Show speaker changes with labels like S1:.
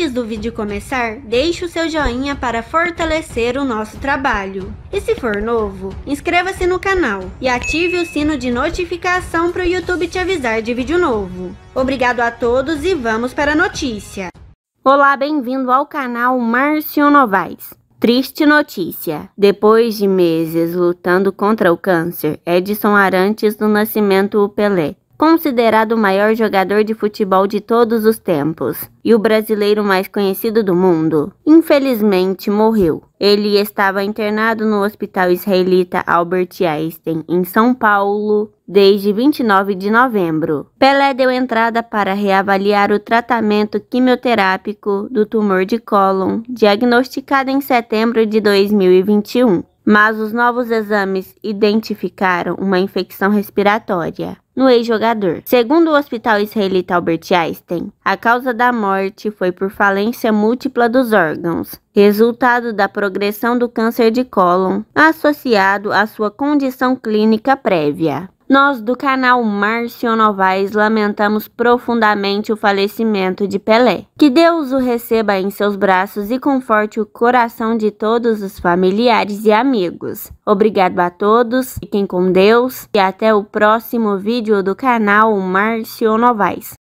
S1: Antes do vídeo começar, deixe o seu joinha para fortalecer o nosso trabalho. E se for novo, inscreva-se no canal e ative o sino de notificação para o YouTube te avisar de vídeo novo. Obrigado a todos e vamos para a notícia. Olá, bem-vindo ao canal Márcio Novaes. Triste notícia. Depois de meses lutando contra o câncer, Edson Arantes do Nascimento Pelé considerado o maior jogador de futebol de todos os tempos e o brasileiro mais conhecido do mundo, infelizmente morreu. Ele estava internado no Hospital Israelita Albert Einstein, em São Paulo, desde 29 de novembro. Pelé deu entrada para reavaliar o tratamento quimioterápico do tumor de cólon, diagnosticado em setembro de 2021 mas os novos exames identificaram uma infecção respiratória no ex-jogador. Segundo o hospital israelita Albert Einstein, a causa da morte foi por falência múltipla dos órgãos, resultado da progressão do câncer de cólon associado à sua condição clínica prévia. Nós do canal Márcio Novaes lamentamos profundamente o falecimento de Pelé. Que Deus o receba em seus braços e conforte o coração de todos os familiares e amigos. Obrigado a todos, fiquem com Deus e até o próximo vídeo do canal Márcio Novaes.